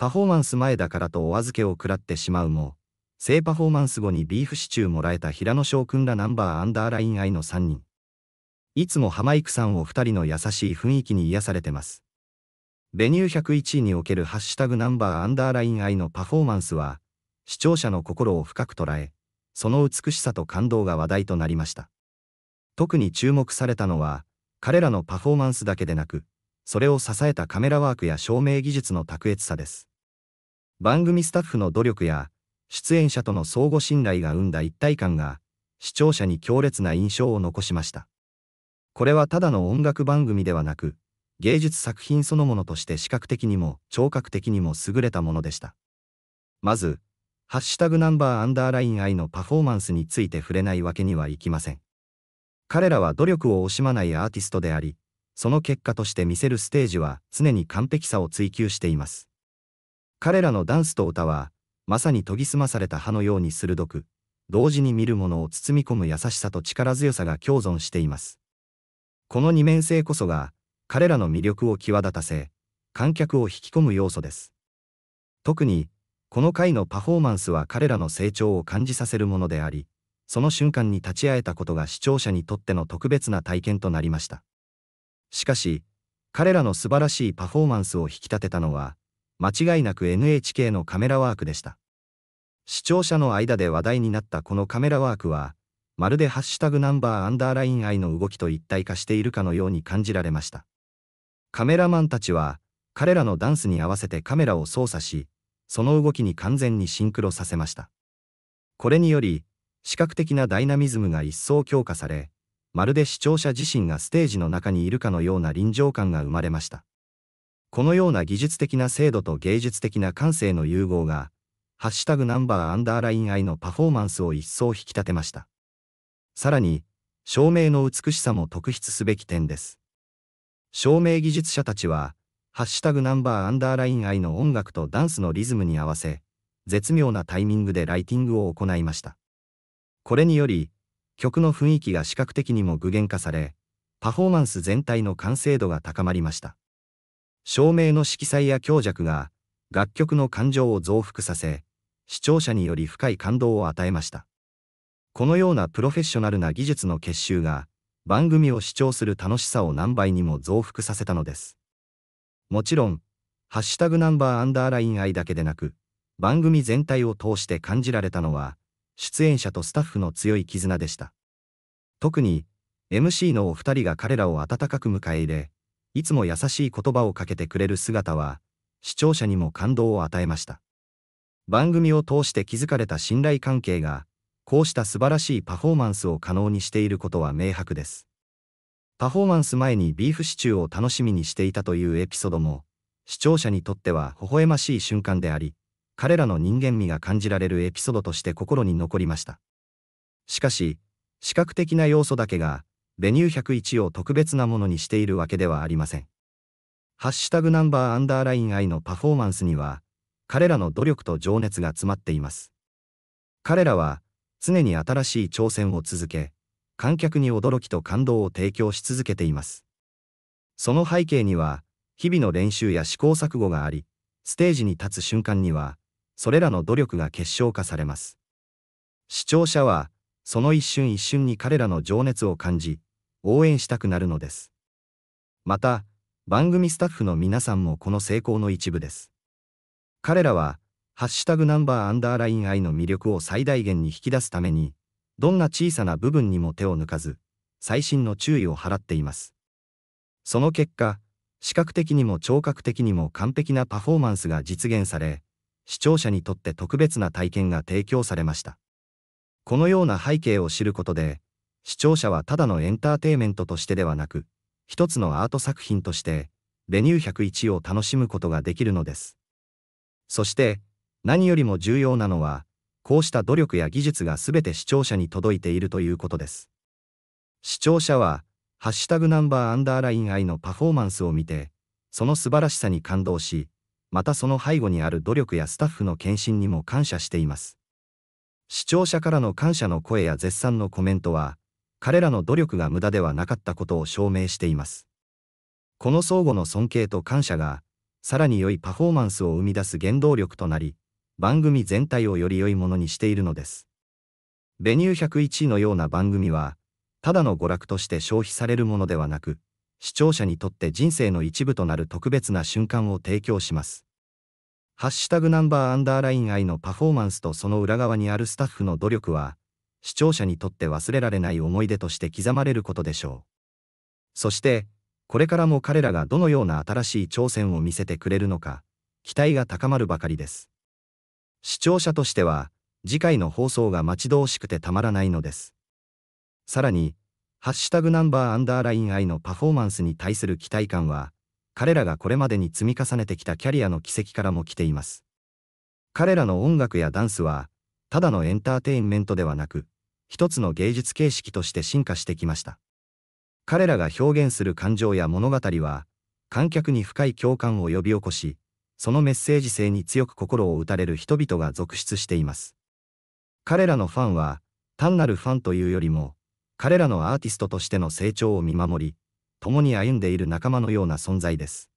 パフォーマンス前だからとお預けを食らってしまうも、性パフォーマンス後にビーフシチューもらえた平野翔くんらナンバーアンダーライン愛の3人。いつも浜育さんを2人の優しい雰囲気に癒されてます。ベニュー101位におけるハッシュタグナンバーアンダーライン愛のパフォーマンスは、視聴者の心を深く捉え、その美しさと感動が話題となりました。特に注目されたのは、彼らのパフォーマンスだけでなく、それを支えたカメラワークや照明技術の卓越さです。番組スタッフの努力や、出演者との相互信頼が生んだ一体感が、視聴者に強烈な印象を残しました。これはただの音楽番組ではなく、芸術作品そのものとして視覚的にも聴覚的にも優れたものでした。まず、ハッシュタグナンバーアンダーライン愛」のパフォーマンスについて触れないわけにはいきません。彼らは努力を惜しまないアーティストであり、その結果として見せるステージは常に完璧さを追求しています。彼らのダンスと歌は、まさに研ぎ澄まされた歯のように鋭く、同時に見るものを包み込む優しさと力強さが共存しています。この二面性こそが、彼らの魅力を際立たせ、観客を引き込む要素です。特に、この回のパフォーマンスは彼らの成長を感じさせるものであり、その瞬間に立ち会えたことが視聴者にとっての特別な体験となりました。しかし、彼らの素晴らしいパフォーマンスを引き立てたのは、間違いなく NHK のカメラワークでした。視聴者の間で話題になったこのカメラワークは、まるでハッシュタグナンバーアンダーライン愛の動きと一体化しているかのように感じられました。カメラマンたちは、彼らのダンスに合わせてカメラを操作し、その動きに完全にシンクロさせました。これにより、視覚的なダイナミズムが一層強化され、まるで視聴者自身がステージの中にいるかのような臨場感が生まれました。このような技術的な精度と芸術的な感性の融合が、ハッシュタグナンバーアンダーライン愛のパフォーマンスを一層引き立てました。さらに、照明の美しさも特筆すべき点です。照明技術者たちは、ハッシュタグナンバーアンダーライン愛の音楽とダンスのリズムに合わせ、絶妙なタイミングでライティングを行いました。これにより、曲の雰囲気が視覚的にも具現化され、パフォーマンス全体の完成度が高まりました。照明の色彩や強弱が楽曲の感情を増幅させ、視聴者により深い感動を与えました。このようなプロフェッショナルな技術の結集が、番組を視聴する楽しさを何倍にも増幅させたのです。もちろん、ハッシュタグナンバーアンダーライン愛だけでなく、番組全体を通して感じられたのは、出演者とスタッフの強い絆でした。特に、MC のお二人が彼らを温かく迎え入れ、いつも優しい言葉をかけてくれる姿は、視聴者にも感動を与えました。番組を通して築かれた信頼関係が、こうした素晴らしいパフォーマンスを可能にしていることは明白です。パフォーマンス前にビーフシチューを楽しみにしていたというエピソードも、視聴者にとっては微笑ましい瞬間であり、彼らの人間味が感じられるエピソードとして心に残りました。しかし、視覚的な要素だけがベニュー101を特別なものにしているわけではありません。ハッシュタグナンバーアンダーライン I のパフォーマンスには、彼らの努力と情熱が詰まっています。彼らは、常に新しい挑戦を続け、観客に驚きと感動を提供し続けています。その背景には、日々の練習や試行錯誤があり、ステージに立つ瞬間には、それらの努力が結晶化されます。視聴者は、その一瞬一瞬に彼らの情熱を感じ、応援したくなるのです。また、番組スタッフの皆さんもこの成功の一部です。彼らは、ハッシュタグナンバーアンダーライン愛の魅力を最大限に引き出すために、どんな小さな部分にも手を抜かず、細心の注意を払っています。その結果、視覚的にも聴覚的にも完璧なパフォーマンスが実現され、視聴者にとって特別な体験が提供されました。このような背景を知ることで、視聴者はただのエンターテイメントとしてではなく、一つのアート作品として、レニュー101を楽しむことができるのです。そして、何よりも重要なのは、こうした努力や技術がすべて視聴者に届いているということです。視聴者は、ハッシュタグナンバーアンダーライン愛のパフォーマンスを見て、その素晴らしさに感動し、またその背後にある努力やスタッフの献身にも感謝しています。視聴者からの感謝の声や絶賛のコメントは、彼らの努力が無駄ではなかったことを証明しています。この相互の尊敬と感謝が、さらに良いパフォーマンスを生み出す原動力となり、番組全体をより良いものにしているのです。ベニュー101のような番組は、ただの娯楽として消費されるものではなく、視聴者にとって人生の一部となる特別な瞬間を提供します。ハッシュタグナンバーアンダーライン愛のパフォーマンスとその裏側にあるスタッフの努力は、視聴者にとって忘れられない思い出として刻まれることでしょう。そして、これからも彼らがどのような新しい挑戦を見せてくれるのか、期待が高まるばかりです。視聴者としては、次回の放送が待ち遠しくてたまらないのです。さらに、ハッシュタグナンバーアンダーライン愛のパフォーマンスに対する期待感は、彼らがこれまでに積み重ねてきたキャリアの軌跡からも来ています。彼らの音楽やダンスは、ただのエンターテインメントではなく、一つの芸術形式として進化してきました。彼らが表現する感情や物語は、観客に深い共感を呼び起こし、そのメッセージ性に強く心を打たれる人々が続出しています。彼らのファンは、単なるファンというよりも、彼らのアーティストとしての成長を見守り、共に歩んでいる仲間のような存在です。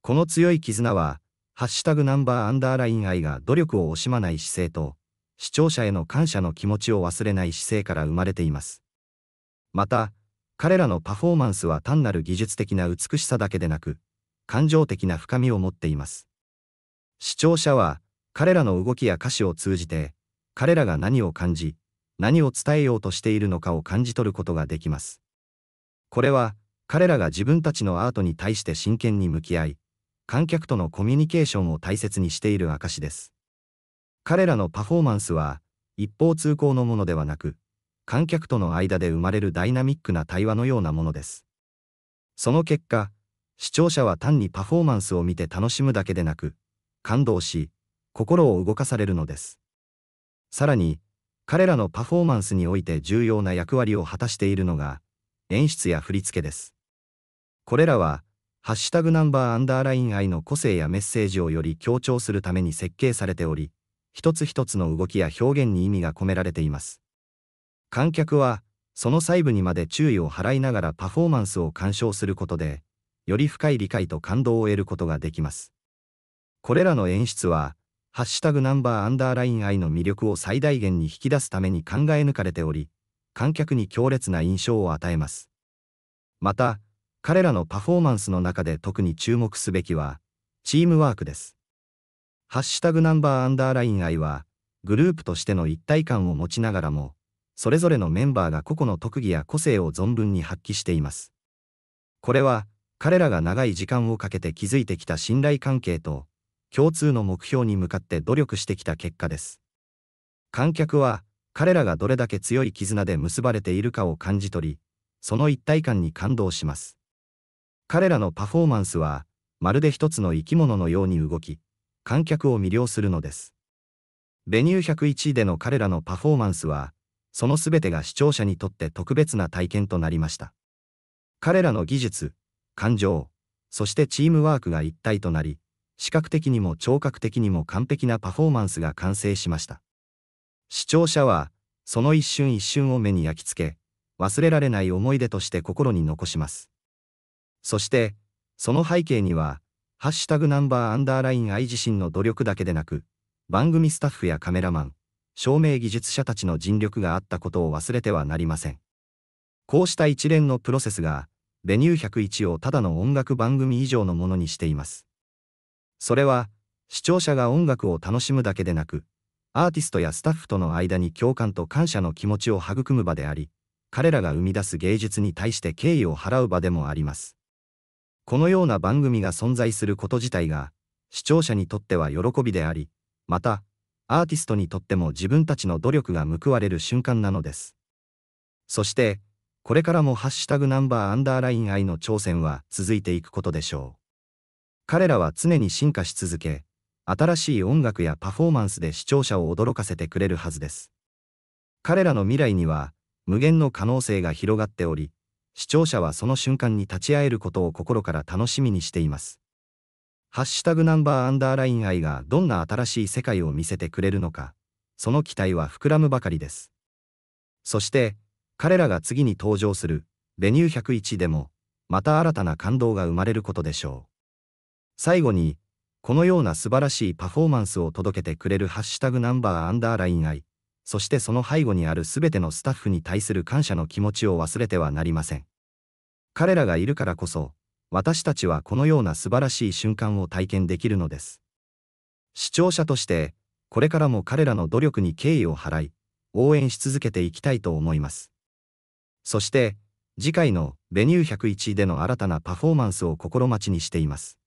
この強い絆は、ハッシュタグナンバーアンダーライン愛が努力を惜しまない姿勢と、視聴者への感謝の気持ちを忘れない姿勢から生まれています。また、彼らのパフォーマンスは単なる技術的な美しさだけでなく、感情的な深みを持っています。視聴者は、彼らの動きや歌詞を通じて、彼らが何を感じ、何を伝えようとしているのかを感じ取ることができます。これは、彼らが自分たちのアートに対して真剣に向き合い、観客とのコミュニケーションを大切にしている証です。彼らのパフォーマンスは、一方通行のものではなく、観客との間で生まれるダイナミックな対話のようなものです。その結果、視聴者は単にパフォーマンスを見て楽しむだけでなく、感動し、心を動かされるのです。さらに、彼らのパフォーマンスにおいて重要な役割を果たしているのが、演出や振り付けです。これらは、ハッシュタグナンバーアンダーライン愛の個性やメッセージをより強調するために設計されており、一つ一つの動きや表現に意味が込められています。観客は、その細部にまで注意を払いながらパフォーマンスを鑑賞することで、より深い理解と感動を得ることができます。これらの演出は、ハッシュタグナンバーアンダーライン愛の魅力を最大限に引き出すために考え抜かれており、観客に強烈な印象を与えます。また、彼らのパフォーマンスの中で特に注目すべきは、チームワークです。ハッシュタグナンバーアンダーライン愛は、グループとしての一体感を持ちながらも、それぞれのメンバーが個々の特技や個性を存分に発揮しています。これは、彼らが長い時間をかけて築いてきた信頼関係と、共通の目標に向かって努力してきた結果です。観客は、彼らがどれだけ強い絆で結ばれているかを感じ取り、その一体感に感動します。彼らのパフォーマンスは、まるで一つの生き物のように動き、観客を魅了するのです。ベニュー101位での彼らのパフォーマンスは、その全てが視聴者にとって特別な体験となりました。彼らの技術、感情、そしてチームワークが一体となり、視覚的にも聴覚的にも完璧なパフォーマンスが完成しました。視聴者は、その一瞬一瞬を目に焼き付け、忘れられない思い出として心に残します。そして、その背景には、ハッシュタグナンバーアンダーライン i 自身の努力だけでなく、番組スタッフやカメラマン、照明技術者たちの尽力があったことを忘れてはなりません。こうした一連のプロセスが、ベニュー101をただの音楽番組以上のものにしています。それは、視聴者が音楽を楽しむだけでなく、アーティストやスタッフとの間に共感と感謝の気持ちを育む場であり、彼らが生み出す芸術に対して敬意を払う場でもあります。このような番組が存在すること自体が、視聴者にとっては喜びであり、また、アーティストにとっても自分たちの努力が報われる瞬間なのです。そして、これからもハッシュタグナンバーアンダーライン愛の挑戦は続いていくことでしょう。彼らは常に進化し続け、新しい音楽やパフォーマンスで視聴者を驚かせてくれるはずです。彼らの未来には、無限の可能性が広がっており、視聴者はその瞬間に立ち会えることを心から楽しみにしています。ハッシュタグナンバーアンダーライン愛がどんな新しい世界を見せてくれるのか、その期待は膨らむばかりです。そして、彼らが次に登場する、ベニュー101でも、また新たな感動が生まれることでしょう。最後に、このような素晴らしいパフォーマンスを届けてくれるハッシュタグナンバーアンダーライン愛、そしてその背後にあるすべてのスタッフに対する感謝の気持ちを忘れてはなりません。彼らがいるからこそ、私たちはこのような素晴らしい瞬間を体験できるのです。視聴者として、これからも彼らの努力に敬意を払い、応援し続けていきたいと思います。そして、次回のベニュー101での新たなパフォーマンスを心待ちにしています。